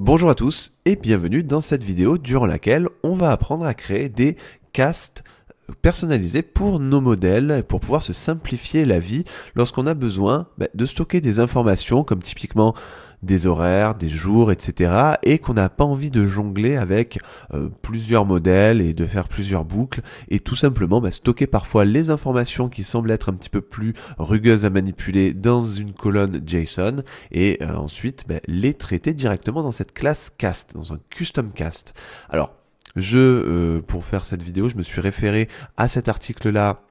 Bonjour à tous et bienvenue dans cette vidéo durant laquelle on va apprendre à créer des castes personnalisé pour nos modèles, pour pouvoir se simplifier la vie lorsqu'on a besoin bah, de stocker des informations comme typiquement des horaires, des jours, etc. et qu'on n'a pas envie de jongler avec euh, plusieurs modèles et de faire plusieurs boucles et tout simplement bah, stocker parfois les informations qui semblent être un petit peu plus rugueuses à manipuler dans une colonne JSON et euh, ensuite bah, les traiter directement dans cette classe cast, dans un custom cast. Alors, je, euh, pour faire cette vidéo, je me suis référé à cet article-là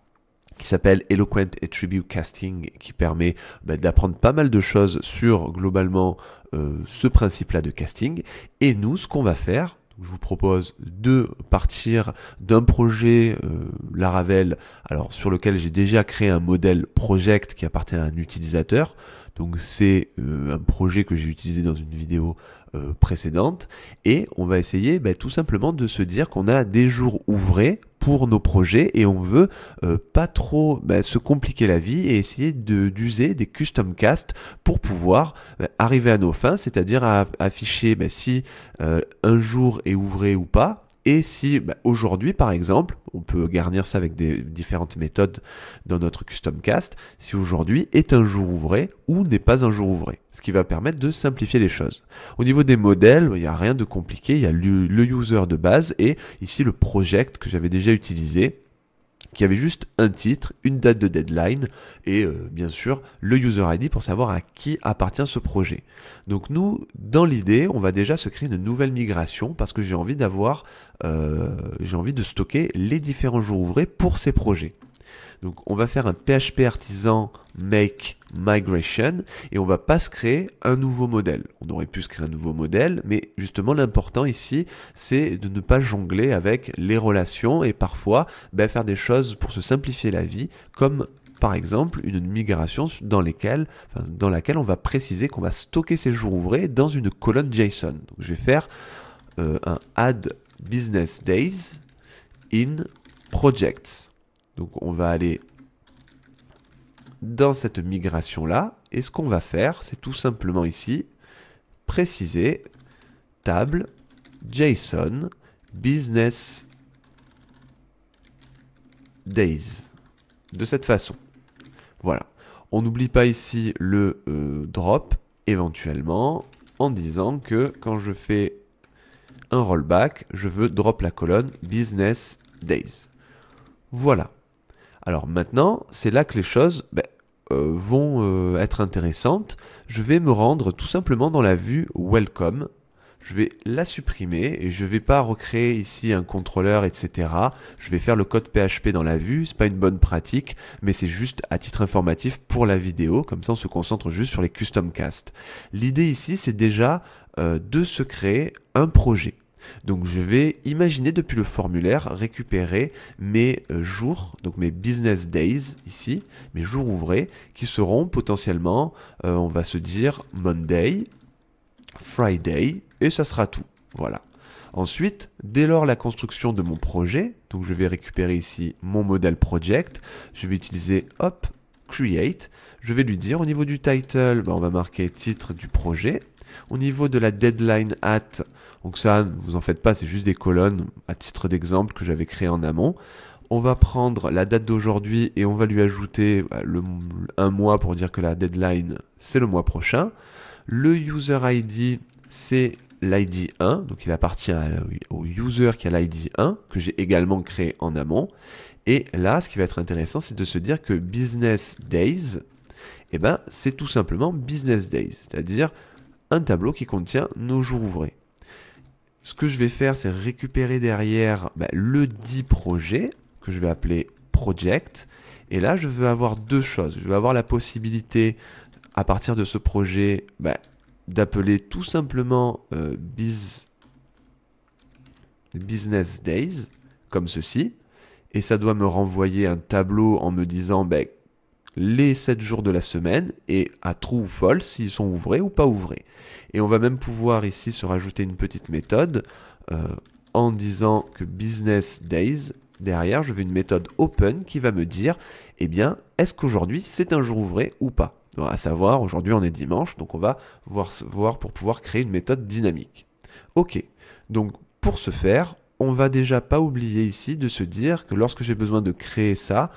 qui s'appelle Eloquent Attribute Casting, qui permet bah, d'apprendre pas mal de choses sur globalement euh, ce principe-là de casting. Et nous, ce qu'on va faire, je vous propose de partir d'un projet euh, Laravel, alors sur lequel j'ai déjà créé un modèle project qui appartient à un utilisateur. Donc c'est euh, un projet que j'ai utilisé dans une vidéo euh, précédente. Et on va essayer bah, tout simplement de se dire qu'on a des jours ouvrés pour nos projets et on veut euh, pas trop bah, se compliquer la vie et essayer d'user des custom cast pour pouvoir bah, arriver à nos fins, c'est-à-dire afficher bah, si euh, un jour est ouvré ou pas, et si bah, aujourd'hui, par exemple, on peut garnir ça avec des différentes méthodes dans notre custom cast, si aujourd'hui est un jour ouvré ou n'est pas un jour ouvré, ce qui va permettre de simplifier les choses. Au niveau des modèles, il n'y a rien de compliqué, il y a le user de base et ici le project que j'avais déjà utilisé qui avait juste un titre, une date de deadline et euh, bien sûr le user ID pour savoir à qui appartient ce projet. Donc nous, dans l'idée, on va déjà se créer une nouvelle migration parce que j'ai envie d'avoir, euh, j'ai envie de stocker les différents jours ouvrés pour ces projets. Donc on va faire un PHP artisan make migration et on va pas se créer un nouveau modèle. On aurait pu se créer un nouveau modèle, mais justement l'important ici, c'est de ne pas jongler avec les relations et parfois ben, faire des choses pour se simplifier la vie, comme par exemple une migration dans, laquelle on va préciser qu'on va stocker ces jours ouvrés dans une colonne JSON. je vais faire euh, un add business days in projects. Donc on va aller dans cette migration là. Et ce qu'on va faire, c'est tout simplement ici, préciser table JSON business days. De cette façon. Voilà. On n'oublie pas ici le euh, drop éventuellement en disant que quand je fais un rollback, je veux drop la colonne business days. Voilà. Alors maintenant, c'est là que les choses ben, euh, vont euh, être intéressantes. Je vais me rendre tout simplement dans la vue Welcome. Je vais la supprimer et je ne vais pas recréer ici un contrôleur, etc. Je vais faire le code PHP dans la vue. C'est pas une bonne pratique, mais c'est juste à titre informatif pour la vidéo. Comme ça, on se concentre juste sur les custom casts. L'idée ici, c'est déjà euh, de se créer un projet. Donc je vais imaginer depuis le formulaire récupérer mes euh, jours, donc mes business days ici, mes jours ouvrés, qui seront potentiellement, euh, on va se dire, Monday, Friday, et ça sera tout. Voilà. Ensuite, dès lors la construction de mon projet, donc je vais récupérer ici mon modèle project, je vais utiliser hop, create, je vais lui dire au niveau du title, ben, on va marquer titre du projet, au niveau de la deadline at, donc ça, ne vous en faites pas, c'est juste des colonnes à titre d'exemple que j'avais créé en amont. On va prendre la date d'aujourd'hui et on va lui ajouter euh, un mois pour dire que la deadline, c'est le mois prochain. Le user ID, c'est l'ID 1, donc il appartient au user qui a l'ID 1, que j'ai également créé en amont. Et là, ce qui va être intéressant, c'est de se dire que business days, et eh ben, c'est tout simplement business days, c'est-à-dire un tableau qui contient nos jours ouvrés. Ce que je vais faire, c'est récupérer derrière bah, le dit projet, que je vais appeler project. Et là, je veux avoir deux choses. Je veux avoir la possibilité, à partir de ce projet, bah, d'appeler tout simplement euh, business days, comme ceci. Et ça doit me renvoyer un tableau en me disant bec bah, les 7 jours de la semaine et à true ou false s'ils sont ouvrés ou pas ouvrés. Et on va même pouvoir ici se rajouter une petite méthode euh, en disant que business days, derrière, je veux une méthode open qui va me dire, eh bien, est-ce qu'aujourd'hui c'est un jour ouvré ou pas A À savoir, aujourd'hui on est dimanche, donc on va voir, voir pour pouvoir créer une méthode dynamique. Ok, donc pour ce faire, on va déjà pas oublier ici de se dire que lorsque j'ai besoin de créer ça,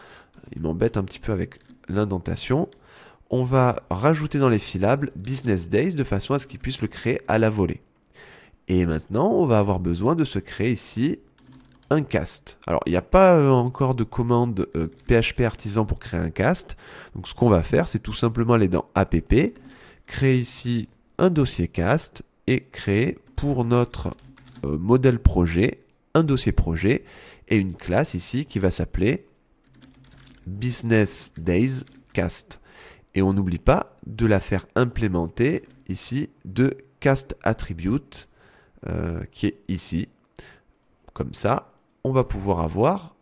il m'embête un petit peu avec l'indentation, on va rajouter dans les filables business days de façon à ce qu'ils puissent le créer à la volée. Et maintenant, on va avoir besoin de se créer ici un cast. Alors, il n'y a pas euh, encore de commande PHP euh, artisan pour créer un cast. Donc, ce qu'on va faire, c'est tout simplement aller dans app, créer ici un dossier cast et créer pour notre euh, modèle projet un dossier projet et une classe ici qui va s'appeler business days cast. Et on n'oublie pas de la faire implémenter ici de cast attribute euh, qui est ici. Comme ça, on va pouvoir avoir,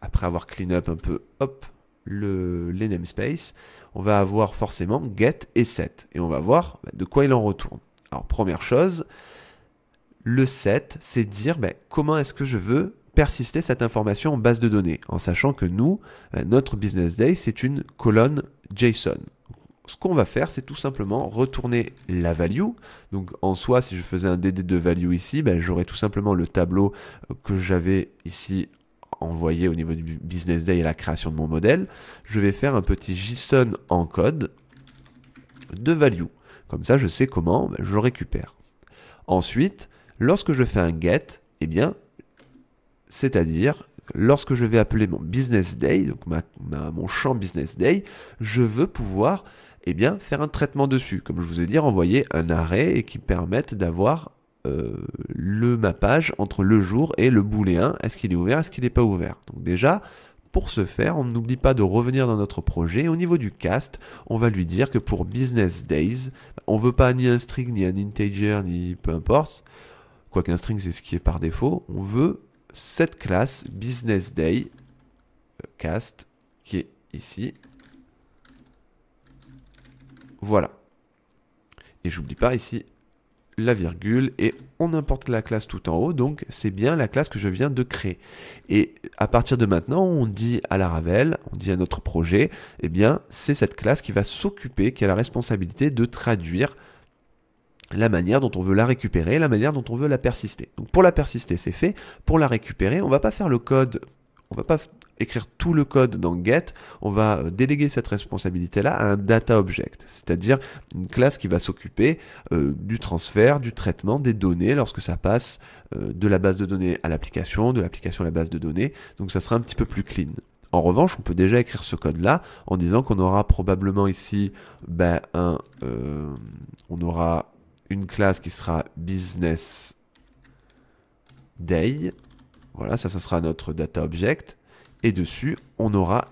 après avoir clean up un peu, hop, le, les namespace on va avoir forcément get et set. Et on va voir bah, de quoi il en retourne. Alors première chose, le set, c'est dire bah, comment est-ce que je veux persister cette information en base de données, en sachant que nous, euh, notre business day, c'est une colonne JSON. Ce qu'on va faire, c'est tout simplement retourner la value. Donc en soi, si je faisais un DD de value ici, ben, j'aurais tout simplement le tableau euh, que j'avais ici envoyé au niveau du business day à la création de mon modèle. Je vais faire un petit JSON en code de value. Comme ça, je sais comment ben, je récupère. Ensuite, lorsque je fais un get, eh bien, c'est-à-dire, lorsque je vais appeler mon business day, donc mon champ business day, je veux pouvoir eh bien, faire un traitement dessus. Comme je vous ai dit, envoyer un arrêt et qui permette d'avoir euh, le mappage entre le jour et le booléen. Est-ce qu'il est ouvert, est-ce qu'il n'est pas ouvert Donc déjà, pour ce faire, on n'oublie pas de revenir dans notre projet. Au niveau du cast, on va lui dire que pour business days, on ne veut pas ni un string, ni un integer, ni peu importe. quoi qu'un string, c'est ce qui est par défaut. On veut cette classe business day euh, cast qui est ici. Voilà. Et j'oublie pas ici la virgule et on importe la classe tout en haut, donc c'est bien la classe que je viens de créer. Et à partir de maintenant, on dit à la Ravel, on dit à notre projet, et eh bien c'est cette classe qui va s'occuper, qui a la responsabilité de traduire la manière dont on veut la récupérer, la manière dont on veut la persister. Donc pour la persister, c'est fait. Pour la récupérer, on va pas faire le code, on va pas écrire tout le code dans get, on va euh, déléguer cette responsabilité-là à un data object, c'est-à-dire une classe qui va s'occuper euh, du transfert, du traitement des données lorsque ça passe euh, de la base de données à l'application, de l'application à la base de données, donc ça sera un petit peu plus clean. En revanche, on peut déjà écrire ce code-là en disant qu'on aura probablement ici ben, un, on aura une classe qui sera business day. Voilà, ça, ça sera notre data object. Et dessus, on aura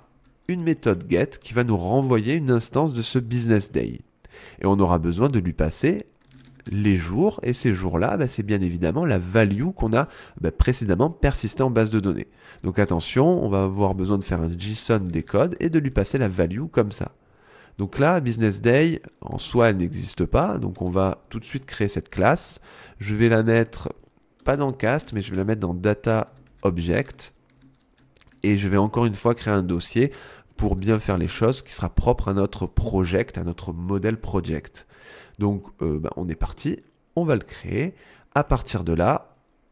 une méthode get qui va nous renvoyer une instance de ce business day. Et on aura besoin de lui passer les jours. Et ces jours-là, bah, c'est bien évidemment la value qu'on a bah, précédemment persistée en base de données. Donc attention, on va avoir besoin de faire un JSON des codes et de lui passer la value comme ça. Donc là, Business Day, en soi, elle n'existe pas. Donc on va tout de suite créer cette classe. Je vais la mettre, pas dans cast, mais je vais la mettre dans data object. Et je vais encore une fois créer un dossier pour bien faire les choses qui sera propre à notre project, à notre modèle project. Donc euh, bah, on est parti, on va le créer. À partir de là,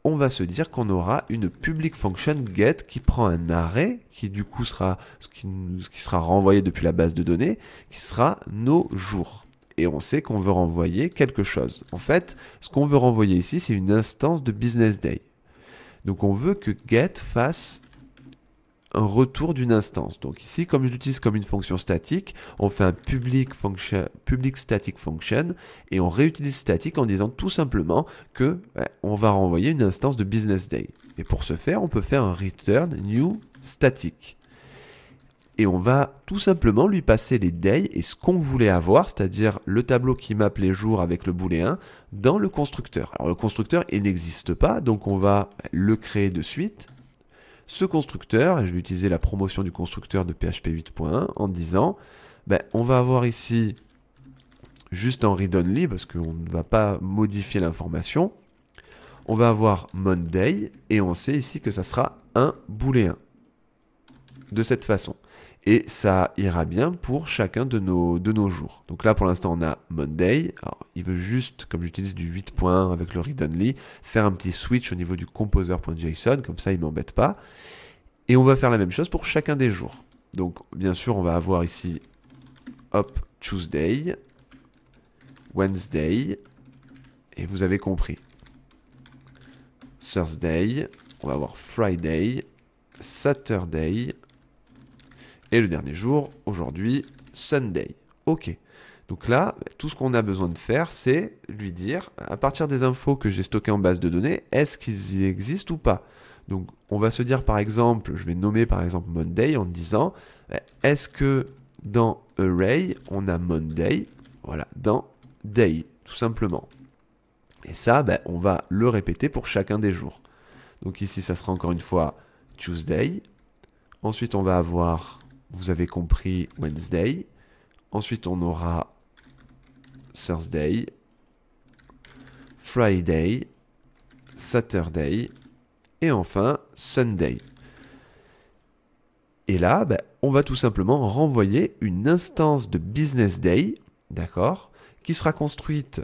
on va se dire qu'on aura une public function get qui prend un arrêt, qui du coup sera, ce qui, qui sera renvoyé depuis la base de données, qui sera nos jours et on sait qu'on veut renvoyer quelque chose. En fait, ce qu'on veut renvoyer ici, c'est une instance de business day. Donc on veut que get fasse un retour d'une instance. Donc ici, comme je l'utilise comme une fonction statique, on fait un public, function, public static function et on réutilise statique en disant tout simplement que ben, on va renvoyer une instance de business day. Et pour ce faire, on peut faire un return new static. Et on va tout simplement lui passer les days et ce qu'on voulait avoir, c'est-à-dire le tableau qui map les jours avec le booléen, dans le constructeur. Alors le constructeur, il n'existe pas, donc on va le créer de suite ce constructeur, je vais utiliser la promotion du constructeur de PHP 8.1 en disant, ben, on va avoir ici, juste en read-only, parce qu'on ne va pas modifier l'information, on va avoir Monday, et on sait ici que ça sera un booléen. De cette façon et ça ira bien pour chacun de nos, de nos jours. Donc là, pour l'instant, on a Monday. Alors, il veut juste, comme j'utilise du 8.1 avec le read only, faire un petit switch au niveau du composer.json, comme ça, il ne m'embête pas. Et on va faire la même chose pour chacun des jours. Donc, bien sûr, on va avoir ici, hop, Tuesday, Wednesday, et vous avez compris. Thursday, on va avoir Friday, Saturday, et le dernier jour, aujourd'hui, Sunday. Ok. Donc là, tout ce qu'on a besoin de faire, c'est lui dire, à partir des infos que j'ai stockées en base de données, est-ce qu'ils y existent ou pas Donc on va se dire par exemple, je vais nommer par exemple Monday en disant, eh, est-ce que dans Array, on a Monday, voilà, dans Day, tout simplement. Et ça, ben, on va le répéter pour chacun des jours. Donc ici, ça sera encore une fois Tuesday. Ensuite, on va avoir vous avez compris, Wednesday. Ensuite, on aura Thursday, Friday, Saturday et enfin Sunday. Et là, ben, on va tout simplement renvoyer une instance de Business Day, d'accord, qui sera construite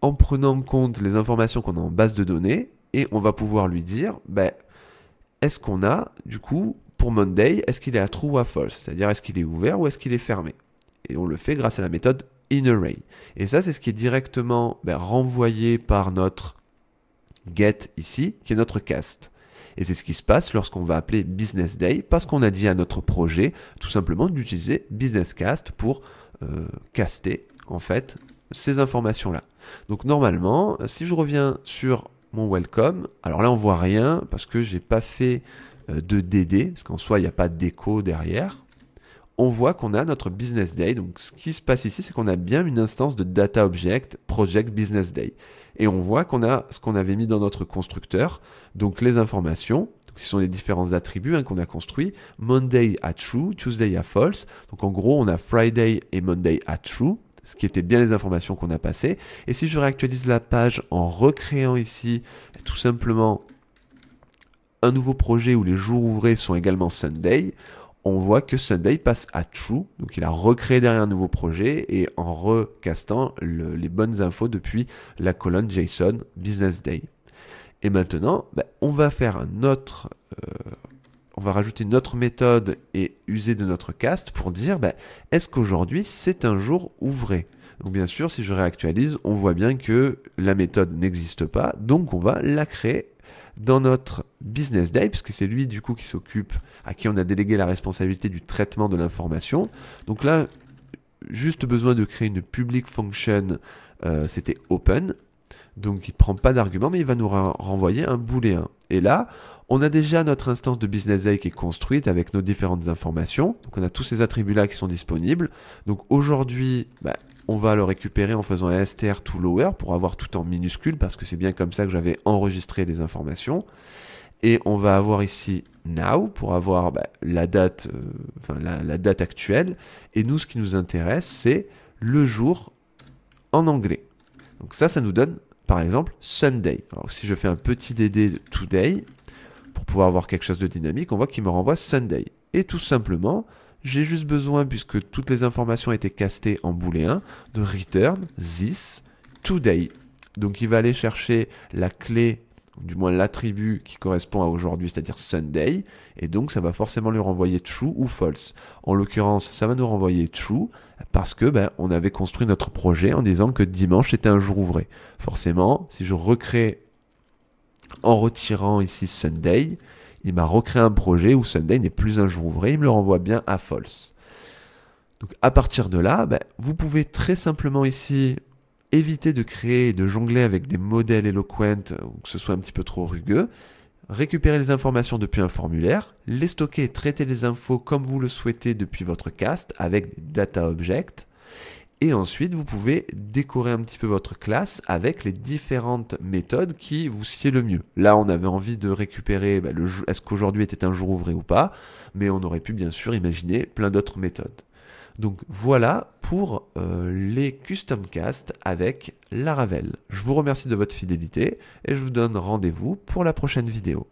en prenant en compte les informations qu'on a en base de données et on va pouvoir lui dire, ben, est-ce qu'on a du coup pour Monday, est-ce qu'il est à true ou à false C'est-à-dire est-ce qu'il est ouvert ou est-ce qu'il est fermé Et on le fait grâce à la méthode inArray. Et ça, c'est ce qui est directement ben, renvoyé par notre get ici, qui est notre cast. Et c'est ce qui se passe lorsqu'on va appeler business day, parce qu'on a dit à notre projet tout simplement d'utiliser business cast pour euh, caster en fait ces informations-là. Donc normalement, si je reviens sur mon welcome, alors là on voit rien parce que j'ai pas fait euh, de DD, parce qu'en soi, il n'y a pas d'écho derrière, on voit qu'on a notre business day. Donc, ce qui se passe ici, c'est qu'on a bien une instance de data object project business day. Et on voit qu'on a ce qu'on avait mis dans notre constructeur, donc les informations, qui sont les différents attributs hein, qu'on a construits. Monday à true, Tuesday à false. Donc, en gros, on a Friday et Monday à true ce qui était bien les informations qu'on a passées. Et si je réactualise la page en recréant ici tout simplement un nouveau projet où les jours ouvrés sont également Sunday, on voit que Sunday passe à True, donc il a recréé derrière un nouveau projet et en recastant les bonnes infos depuis la colonne JSON Business Day. Et maintenant, bah, on va faire un autre, euh, on va rajouter notre méthode et user de notre cast pour dire bah, est-ce qu'aujourd'hui c'est un jour ouvré donc bien sûr, si je réactualise, on voit bien que la méthode n'existe pas, donc on va la créer dans notre business day, puisque c'est lui du coup qui s'occupe, à qui on a délégué la responsabilité du traitement de l'information. Donc là, juste besoin de créer une public function, euh, c'était open. Donc il prend pas d'argument, mais il va nous renvoyer un booléen. Et là, on a déjà notre instance de business day qui est construite avec nos différentes informations. Donc on a tous ces attributs-là qui sont disponibles. Donc aujourd'hui, bah, on va le récupérer en faisant str to lower pour avoir tout en minuscule parce que c'est bien comme ça que j'avais enregistré les informations. Et on va avoir ici now pour avoir bah, la, date, euh, enfin, la, la date actuelle. Et nous, ce qui nous intéresse, c'est le jour en anglais. Donc ça, ça nous donne par exemple Sunday. Alors si je fais un petit DD de today, pour pouvoir avoir quelque chose de dynamique, on voit qu'il me renvoie Sunday. Et tout simplement, j'ai juste besoin, puisque toutes les informations étaient castées en booléen, de return this today. Donc il va aller chercher la clé, du moins l'attribut qui correspond à aujourd'hui, c'est-à-dire Sunday, et donc ça va forcément lui renvoyer true ou false. En l'occurrence, ça va nous renvoyer true parce que ben, on avait construit notre projet en disant que dimanche était un jour ouvré. Forcément, si je recrée en retirant ici Sunday, il m'a recréé un projet où Sunday n'est plus un jour ouvré, il me le renvoie bien à false. Donc à partir de là, ben, vous pouvez très simplement ici éviter de créer et de jongler avec des modèles éloquents ou que ce soit un petit peu trop rugueux, récupérer les informations depuis un formulaire, les stocker et traiter les infos comme vous le souhaitez depuis votre cast avec des data objects, et ensuite, vous pouvez décorer un petit peu votre classe avec les différentes méthodes qui vous sied le mieux. Là, on avait envie de récupérer bah, le est-ce qu'aujourd'hui était un jour ouvré ou pas, mais on aurait pu bien sûr imaginer plein d'autres méthodes. Donc voilà pour euh, les custom cast avec Laravel. Je vous remercie de votre fidélité et je vous donne rendez-vous pour la prochaine vidéo.